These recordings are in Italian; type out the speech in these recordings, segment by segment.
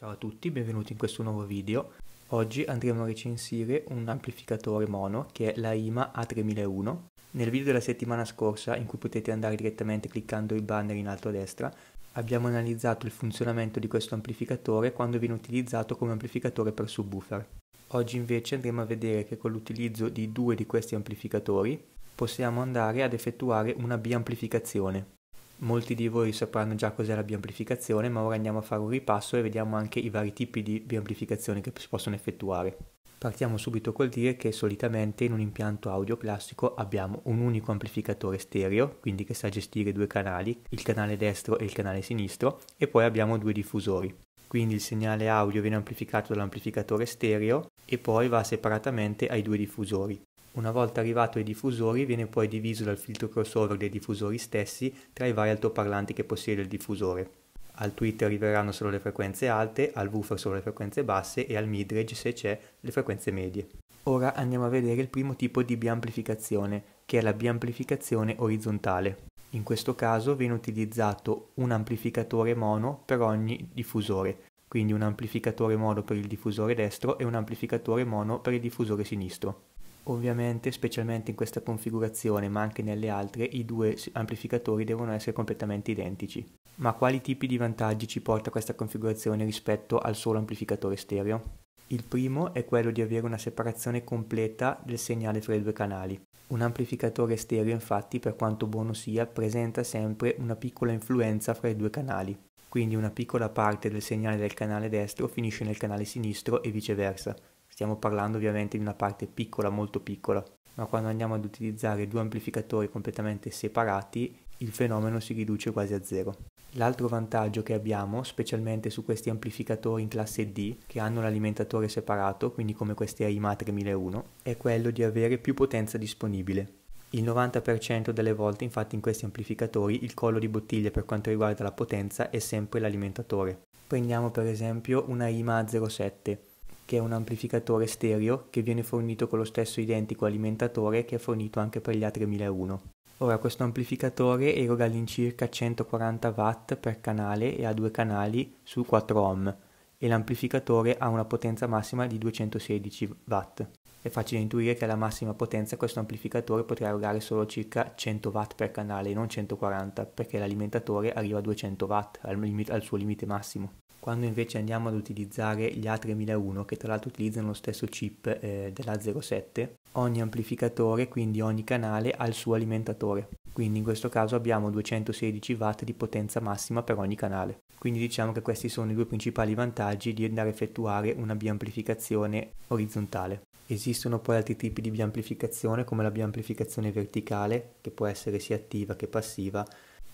Ciao a tutti, benvenuti in questo nuovo video. Oggi andremo a recensire un amplificatore mono che è la IMA A3001. Nel video della settimana scorsa, in cui potete andare direttamente cliccando il banner in alto a destra, abbiamo analizzato il funzionamento di questo amplificatore quando viene utilizzato come amplificatore per subwoofer. Oggi invece andremo a vedere che con l'utilizzo di due di questi amplificatori possiamo andare ad effettuare una biamplificazione. Molti di voi sapranno già cos'è la biamplificazione, ma ora andiamo a fare un ripasso e vediamo anche i vari tipi di biamplificazione che si possono effettuare. Partiamo subito col dire che solitamente in un impianto audio classico abbiamo un unico amplificatore stereo, quindi che sa gestire due canali, il canale destro e il canale sinistro, e poi abbiamo due diffusori. Quindi il segnale audio viene amplificato dall'amplificatore stereo e poi va separatamente ai due diffusori. Una volta arrivato ai diffusori viene poi diviso dal filtro crossover dei diffusori stessi tra i vari altoparlanti che possiede il diffusore. Al tweet arriveranno solo le frequenze alte, al woofer solo le frequenze basse e al midrange se c'è le frequenze medie. Ora andiamo a vedere il primo tipo di biamplificazione, che è la biamplificazione orizzontale. In questo caso viene utilizzato un amplificatore mono per ogni diffusore, quindi un amplificatore mono per il diffusore destro e un amplificatore mono per il diffusore sinistro. Ovviamente, specialmente in questa configurazione, ma anche nelle altre, i due amplificatori devono essere completamente identici. Ma quali tipi di vantaggi ci porta questa configurazione rispetto al solo amplificatore stereo? Il primo è quello di avere una separazione completa del segnale fra i due canali. Un amplificatore stereo infatti, per quanto buono sia, presenta sempre una piccola influenza fra i due canali, quindi una piccola parte del segnale del canale destro finisce nel canale sinistro e viceversa, Stiamo parlando ovviamente di una parte piccola, molto piccola, ma quando andiamo ad utilizzare due amplificatori completamente separati, il fenomeno si riduce quasi a zero. L'altro vantaggio che abbiamo, specialmente su questi amplificatori in classe D, che hanno l'alimentatore separato, quindi come questi AIMA 3001, è quello di avere più potenza disponibile. Il 90% delle volte infatti in questi amplificatori il collo di bottiglia per quanto riguarda la potenza è sempre l'alimentatore. Prendiamo per esempio una IMA 07, che è un amplificatore stereo che viene fornito con lo stesso identico alimentatore che è fornito anche per gli A3001. Ora questo amplificatore eroga all'incirca 140 watt per canale e ha due canali su 4 ohm e l'amplificatore ha una potenza massima di 216 watt. È facile intuire che alla massima potenza questo amplificatore potrà erogare solo circa 100 watt per canale, non 140, perché l'alimentatore arriva a 200 watt al, al suo limite massimo quando invece andiamo ad utilizzare gli A3001 che tra l'altro utilizzano lo stesso chip eh, della 07 ogni amplificatore quindi ogni canale ha il suo alimentatore quindi in questo caso abbiamo 216 watt di potenza massima per ogni canale quindi diciamo che questi sono i due principali vantaggi di andare a effettuare una biamplificazione orizzontale Esistono poi altri tipi di biamplificazione come la biamplificazione verticale che può essere sia attiva che passiva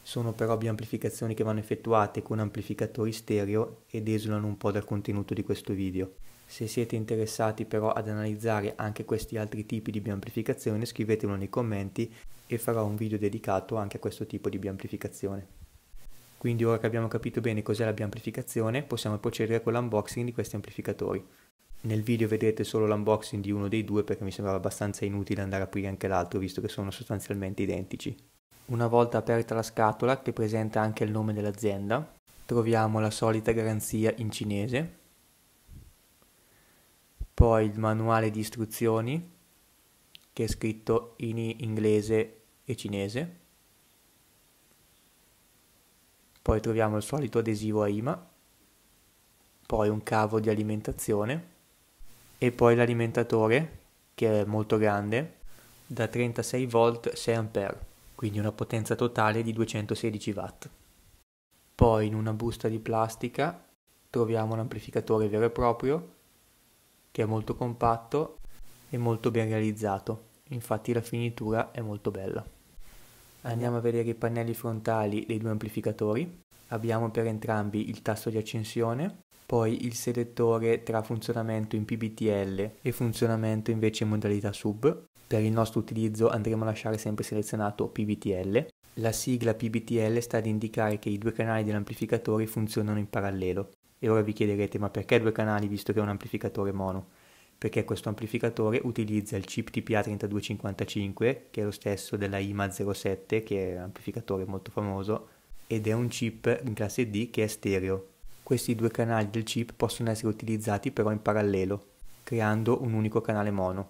sono però amplificazioni che vanno effettuate con amplificatori stereo ed esulano un po' dal contenuto di questo video. Se siete interessati però ad analizzare anche questi altri tipi di biamplificazione scrivetemelo nei commenti e farò un video dedicato anche a questo tipo di biamplificazione. Quindi ora che abbiamo capito bene cos'è la biamplificazione possiamo procedere con l'unboxing di questi amplificatori. Nel video vedrete solo l'unboxing di uno dei due perché mi sembrava abbastanza inutile andare a aprire anche l'altro visto che sono sostanzialmente identici. Una volta aperta la scatola, che presenta anche il nome dell'azienda, troviamo la solita garanzia in cinese, poi il manuale di istruzioni, che è scritto in inglese e cinese, poi troviamo il solito adesivo a IMA, poi un cavo di alimentazione e poi l'alimentatore che è molto grande da 36 volt 6 ampere quindi una potenza totale di 216 watt. Poi in una busta di plastica troviamo l'amplificatore vero e proprio che è molto compatto e molto ben realizzato, infatti la finitura è molto bella. Andiamo a vedere i pannelli frontali dei due amplificatori. Abbiamo per entrambi il tasto di accensione, poi il selettore tra funzionamento in PBTL e funzionamento invece in modalità sub. Per il nostro utilizzo andremo a lasciare sempre selezionato PBTL. La sigla PBTL sta ad indicare che i due canali dell'amplificatore funzionano in parallelo. E ora vi chiederete ma perché due canali visto che è un amplificatore mono? perché questo amplificatore utilizza il chip TPA3255 che è lo stesso della IMA07 che è un amplificatore molto famoso ed è un chip in classe D che è stereo. Questi due canali del chip possono essere utilizzati però in parallelo, creando un unico canale mono.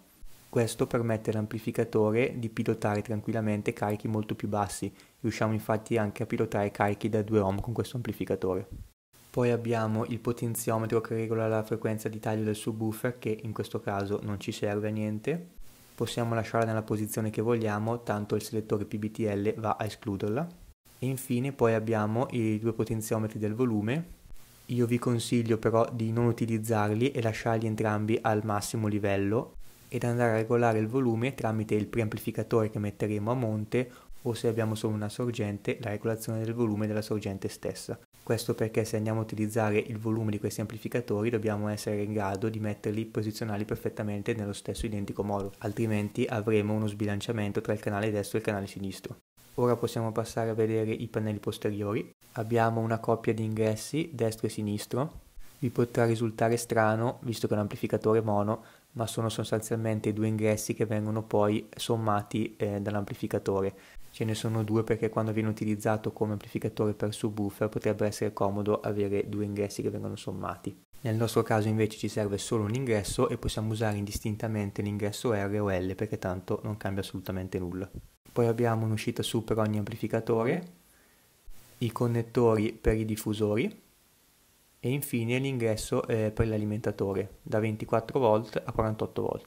Questo permette all'amplificatore di pilotare tranquillamente carichi molto più bassi, riusciamo infatti anche a pilotare carichi da 2 ohm con questo amplificatore. Poi abbiamo il potenziometro che regola la frequenza di taglio del subwoofer che in questo caso non ci serve a niente. Possiamo lasciarla nella posizione che vogliamo, tanto il selettore PBTL va a escluderla. E infine poi abbiamo i due potenziometri del volume. Io vi consiglio però di non utilizzarli e lasciarli entrambi al massimo livello ed andare a regolare il volume tramite il preamplificatore che metteremo a monte o se abbiamo solo una sorgente, la regolazione del volume della sorgente stessa. Questo perché se andiamo a utilizzare il volume di questi amplificatori dobbiamo essere in grado di metterli posizionali perfettamente nello stesso identico modo, altrimenti avremo uno sbilanciamento tra il canale destro e il canale sinistro. Ora possiamo passare a vedere i pannelli posteriori. Abbiamo una coppia di ingressi destro e sinistro. Vi potrà risultare strano, visto che è un amplificatore mono, ma sono sostanzialmente due ingressi che vengono poi sommati eh, dall'amplificatore ce ne sono due perché quando viene utilizzato come amplificatore per subwoofer potrebbe essere comodo avere due ingressi che vengono sommati. Nel nostro caso invece ci serve solo un ingresso e possiamo usare indistintamente l'ingresso R o L perché tanto non cambia assolutamente nulla. Poi abbiamo un'uscita su per ogni amplificatore, i connettori per i diffusori e infine l'ingresso eh, per l'alimentatore da 24V a 48V.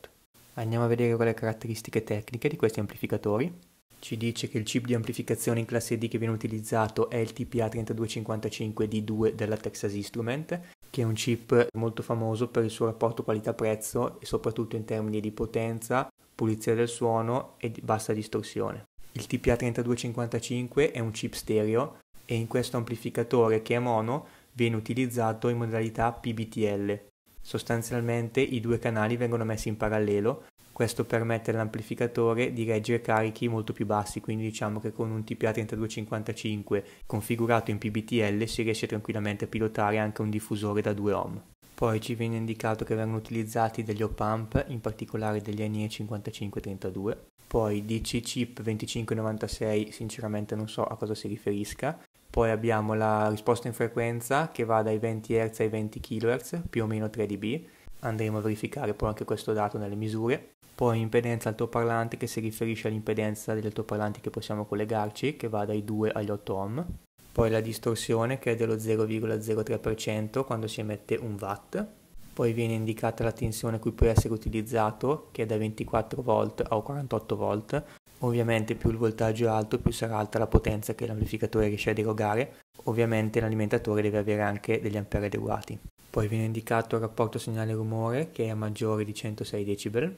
Andiamo a vedere le caratteristiche tecniche di questi amplificatori ci dice che il chip di amplificazione in classe D che viene utilizzato è il TPA3255D2 della Texas Instrument, che è un chip molto famoso per il suo rapporto qualità-prezzo e soprattutto in termini di potenza, pulizia del suono e bassa distorsione. Il TPA3255 è un chip stereo e in questo amplificatore che è mono viene utilizzato in modalità PBTL. Sostanzialmente i due canali vengono messi in parallelo questo permette all'amplificatore di reggere carichi molto più bassi, quindi diciamo che con un TPA3255 configurato in PBTL si riesce tranquillamente a pilotare anche un diffusore da 2 ohm. Poi ci viene indicato che vengono utilizzati degli op-amp, in particolare degli NE5532. Poi DC chip 2596, sinceramente non so a cosa si riferisca. Poi abbiamo la risposta in frequenza che va dai 20 Hz ai 20 kHz, più o meno 3 dB. Andremo a verificare poi anche questo dato nelle misure poi impedenza altoparlante che si riferisce all'impedenza degli altoparlanti che possiamo collegarci, che va dai 2 agli 8 ohm, poi la distorsione che è dello 0,03% quando si emette un watt, poi viene indicata la tensione a cui può essere utilizzato, che è da 24 volt a 48 volt, Ovviamente più il voltaggio è alto, più sarà alta la potenza che l'amplificatore riesce a derogare. Ovviamente l'alimentatore deve avere anche degli ampere adeguati. Poi viene indicato il rapporto segnale-rumore che è maggiore di 106 decibel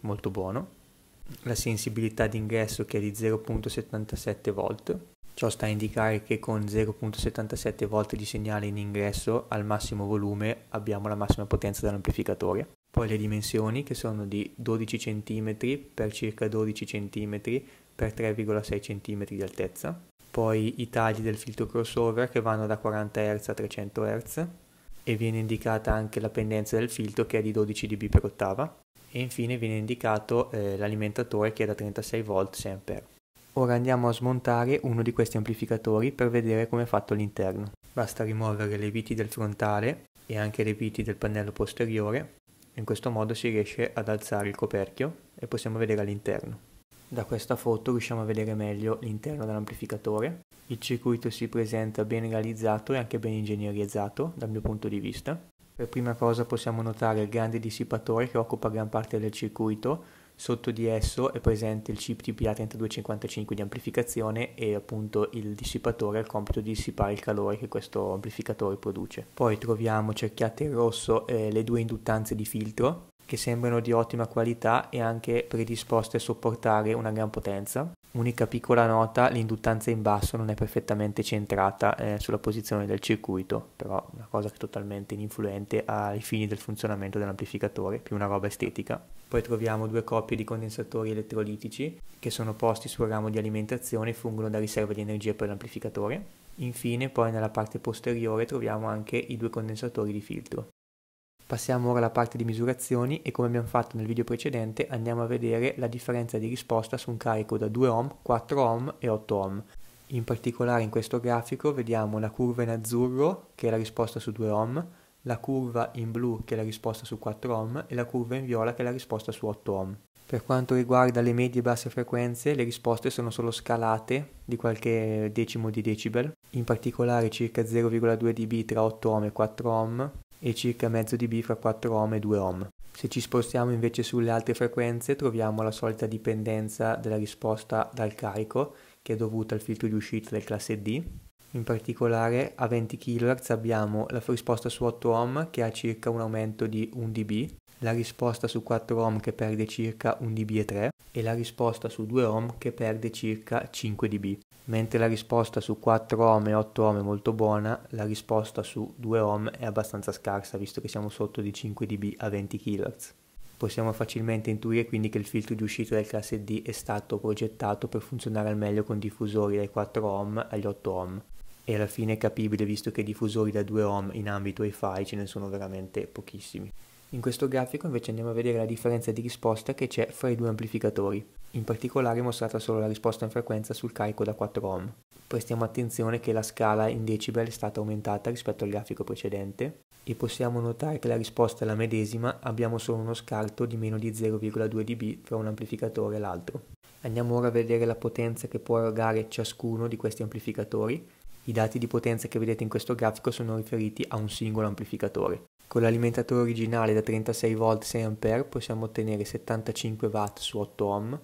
molto buono, la sensibilità d'ingresso che è di 0.77 volt, ciò sta a indicare che con 0.77 volt di segnale in ingresso al massimo volume abbiamo la massima potenza dell'amplificatore. Poi le dimensioni che sono di 12 cm x circa 12 cm x 3,6 cm di altezza. Poi i tagli del filtro crossover che vanno da 40 Hz a 300 Hz e viene indicata anche la pendenza del filtro che è di 12 dB per ottava e infine viene indicato eh, l'alimentatore che è da 36 volt sempre. Ora andiamo a smontare uno di questi amplificatori per vedere come è fatto l'interno. Basta rimuovere le viti del frontale e anche le viti del pannello posteriore, in questo modo si riesce ad alzare il coperchio e possiamo vedere all'interno. Da questa foto riusciamo a vedere meglio l'interno dell'amplificatore. Il circuito si presenta ben realizzato e anche ben ingegnerizzato dal mio punto di vista. Per prima cosa possiamo notare il grande dissipatore che occupa gran parte del circuito, sotto di esso è presente il chip TPA3255 di amplificazione e appunto il dissipatore ha il compito di dissipare il calore che questo amplificatore produce. Poi troviamo cerchiate in rosso eh, le due induttanze di filtro che sembrano di ottima qualità e anche predisposte a sopportare una gran potenza. Unica piccola nota, l'induttanza in basso non è perfettamente centrata eh, sulla posizione del circuito, però una cosa che è totalmente ininfluente ai fini del funzionamento dell'amplificatore, più una roba estetica. Poi troviamo due coppie di condensatori elettrolitici che sono posti sul ramo di alimentazione e fungono da riserva di energia per l'amplificatore. Infine poi nella parte posteriore troviamo anche i due condensatori di filtro. Passiamo ora alla parte di misurazioni e come abbiamo fatto nel video precedente andiamo a vedere la differenza di risposta su un carico da 2 ohm, 4 ohm e 8 ohm. In particolare in questo grafico vediamo la curva in azzurro che è la risposta su 2 ohm, la curva in blu che è la risposta su 4 ohm e la curva in viola che è la risposta su 8 ohm. Per quanto riguarda le medie e basse frequenze, le risposte sono solo scalate di qualche decimo di decibel, in particolare circa 0,2 dB tra 8 ohm e 4 ohm, e circa mezzo dB fra 4 ohm e 2 ohm. Se ci spostiamo invece sulle altre frequenze troviamo la solita dipendenza della risposta dal carico che è dovuta al filtro di uscita del classe D. In particolare a 20 kHz abbiamo la risposta su 8 ohm che ha circa un aumento di 1 dB, la risposta su 4 ohm che perde circa 1 dB e 3 e la risposta su 2 ohm che perde circa 5 dB mentre la risposta su 4 ohm e 8 ohm è molto buona, la risposta su 2 ohm è abbastanza scarsa visto che siamo sotto di 5 dB a 20 kHz. Possiamo facilmente intuire quindi che il filtro di uscita del classe D è stato progettato per funzionare al meglio con diffusori dai 4 ohm agli 8 ohm e alla fine è capibile visto che diffusori da 2 ohm in ambito wi fi ce ne sono veramente pochissimi. In questo grafico invece andiamo a vedere la differenza di risposta che c'è fra i due amplificatori. In particolare è mostrata solo la risposta in frequenza sul carico da 4 ohm. Prestiamo attenzione che la scala in decibel è stata aumentata rispetto al grafico precedente e possiamo notare che la risposta è la medesima, abbiamo solo uno scarto di meno di 0,2 dB tra un amplificatore e l'altro. Andiamo ora a vedere la potenza che può erogare ciascuno di questi amplificatori. I dati di potenza che vedete in questo grafico sono riferiti a un singolo amplificatore. Con l'alimentatore originale da 36V 6A possiamo ottenere 75W su 8 ohm,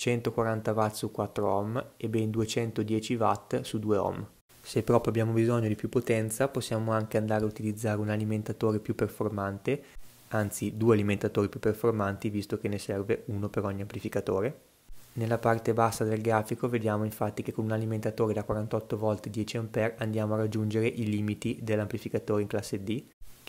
140 W su 4 ohm e ben 210 W su 2 ohm. Se proprio abbiamo bisogno di più potenza possiamo anche andare a utilizzare un alimentatore più performante, anzi due alimentatori più performanti visto che ne serve uno per ogni amplificatore. Nella parte bassa del grafico vediamo infatti che con un alimentatore da 48 V 10A andiamo a raggiungere i limiti dell'amplificatore in classe D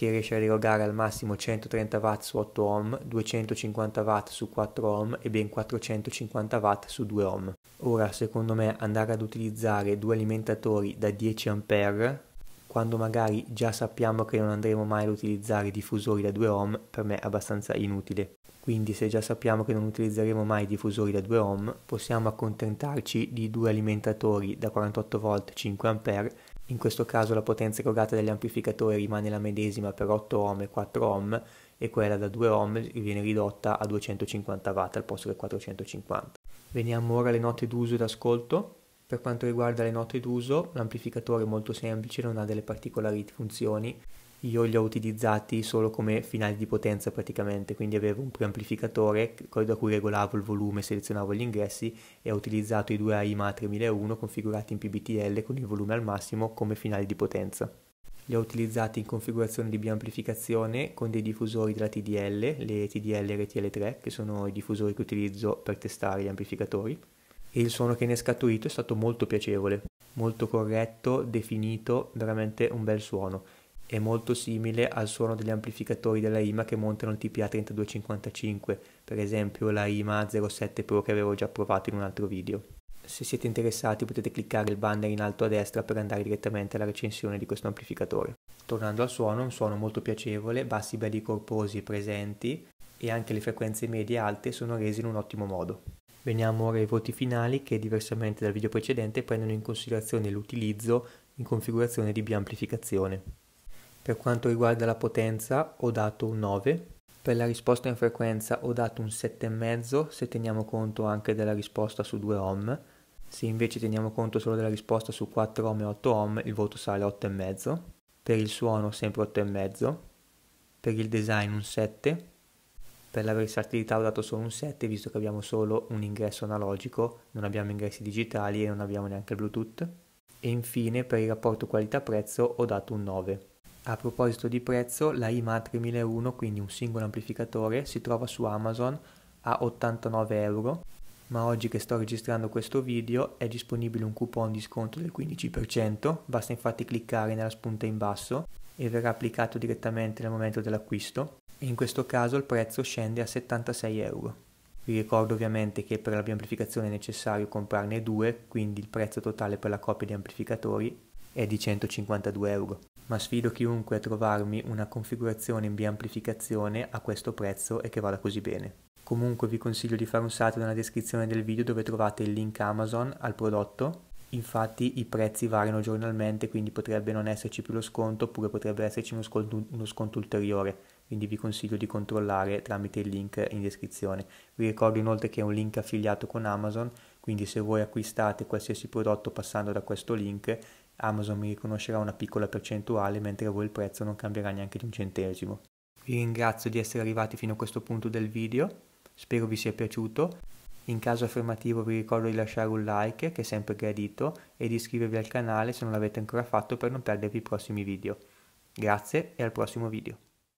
che riesce a erogare al massimo 130 watt su 8 ohm, 250 watt su 4 ohm e ben 450 watt su 2 ohm. Ora, secondo me, andare ad utilizzare due alimentatori da 10 A quando magari già sappiamo che non andremo mai ad utilizzare diffusori da 2 ohm, per me è abbastanza inutile. Quindi se già sappiamo che non utilizzeremo mai diffusori da 2 ohm, possiamo accontentarci di due alimentatori da 48 V 5 A in questo caso la potenza erogata dagli amplificatori rimane la medesima per 8 ohm e 4 ohm e quella da 2 ohm viene ridotta a 250 watt al posto che 450. Veniamo ora alle note d'uso ed ascolto. Per quanto riguarda le note d'uso, l'amplificatore è molto semplice, non ha delle particolari funzioni io li ho utilizzati solo come finali di potenza praticamente, quindi avevo un preamplificatore da cui regolavo il volume, selezionavo gli ingressi e ho utilizzato i due AIMA 3001 configurati in PBTL con il volume al massimo come finali di potenza. Li ho utilizzati in configurazione di biamplificazione con dei diffusori della TDL, le TDL RTL3, che sono i diffusori che utilizzo per testare gli amplificatori, e il suono che ne è scaturito è stato molto piacevole, molto corretto, definito, veramente un bel suono è molto simile al suono degli amplificatori della IMA che montano il TPA3255, per esempio la IMA 07 Pro che avevo già provato in un altro video. Se siete interessati potete cliccare il banner in alto a destra per andare direttamente alla recensione di questo amplificatore. Tornando al suono, un suono molto piacevole, bassi belli corposi presenti e anche le frequenze medie e alte sono rese in un ottimo modo. Veniamo ora ai voti finali che diversamente dal video precedente prendono in considerazione l'utilizzo in configurazione di biamplificazione. Per quanto riguarda la potenza ho dato un 9, per la risposta in frequenza ho dato un 7,5 se teniamo conto anche della risposta su 2 ohm, se invece teniamo conto solo della risposta su 4 ohm e 8 ohm il voto sale a 8,5, per il suono sempre 8,5, per il design un 7, per la versatilità ho dato solo un 7 visto che abbiamo solo un ingresso analogico, non abbiamo ingressi digitali e non abbiamo neanche Bluetooth. E infine per il rapporto qualità-prezzo ho dato un 9. A proposito di prezzo, la IMA 3001, quindi un singolo amplificatore, si trova su Amazon a 89 euro, ma oggi che sto registrando questo video è disponibile un coupon di sconto del 15%, basta infatti cliccare nella spunta in basso e verrà applicato direttamente nel momento dell'acquisto in questo caso il prezzo scende a 76 euro. Vi ricordo ovviamente che per la biamplificazione è necessario comprarne due, quindi il prezzo totale per la coppia di amplificatori è di 152 euro ma sfido chiunque a trovarmi una configurazione in biamplificazione a questo prezzo e che vada così bene. Comunque vi consiglio di fare un salto nella descrizione del video dove trovate il link Amazon al prodotto Infatti i prezzi variano giornalmente, quindi potrebbe non esserci più lo sconto oppure potrebbe esserci uno sconto, uno sconto, ulteriore, quindi vi consiglio di controllare tramite il link in descrizione. Vi ricordo inoltre che è un link affiliato con Amazon, quindi se voi acquistate qualsiasi prodotto passando da questo link Amazon mi riconoscerà una piccola percentuale mentre a voi il prezzo non cambierà neanche di un centesimo. Vi ringrazio di essere arrivati fino a questo punto del video, spero vi sia piaciuto. In caso affermativo vi ricordo di lasciare un like che è sempre gradito e di iscrivervi al canale se non l'avete ancora fatto per non perdervi i prossimi video. Grazie e al prossimo video.